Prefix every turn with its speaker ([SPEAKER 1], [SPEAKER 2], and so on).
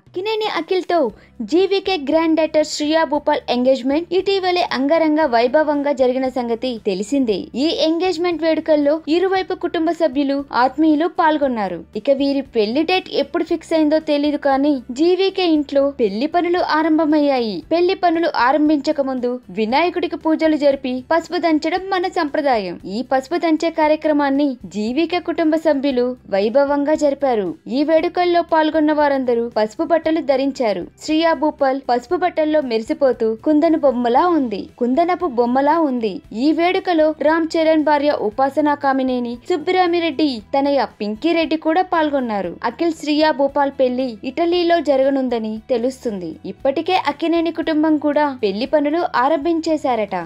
[SPEAKER 1] అక్కినేని అఖిల్తో GVK granddaughter Shriya Bhupal engagement ఇటీవలే అంగరంగ వైభవంగా జరిగిన సంగతి తెలిసిందే ఈ ఎంగేజ్మెంట్ వేడుకల్లో ఇరువైపు కుటుంబ సభ్యులు ఆత్మీయులు పాల్గొన్నారు ఇక వీరి పెళ్లి డేట్ ఎప్పుడు ఫిక్స్ అయిందో తెలియదు కానీ జీవికే ఇంట్లో పెళ్లి పనులు ఆరంభమయ్యాయి పెళ్లి పనులు ఆరంభించక ముందు వినాయకుడికి పూజలు జరిపి పసుపు దంచడం మన సంప్రదాయం ఈ పసుపు దంచే కార్యక్రమాన్ని జీవిక కుటుంబ సభ్యులు వైభవంగా జరిపారు ఈ వేడుకల్లో పాల్గొన్న వారందరూ పసుపు బట్టలు ధరించారు శ్రీయా భూపాల్ పసుపు బట్టల్లో మెరిసిపోతూ కుందన బొమ్మలా ఉంది కుందనపు బొమ్మలా ఉంది ఈ వేడుకలో రామ్ చరణ్ భార్య ఉపాసనా కామినేని సుబ్బిరామిరెడ్డి తనయ్య పింకీ రెడ్డి కూడా పాల్గొన్నారు అఖిల్ శ్రీయా భూపాల్ పెళ్లి ఇటలీలో జరగనుందని తెలుస్తుంది ఇప్పటికే అక్కినేని కుటుంబం కూడా పెళ్లి పనులు ఆరంభించేశారట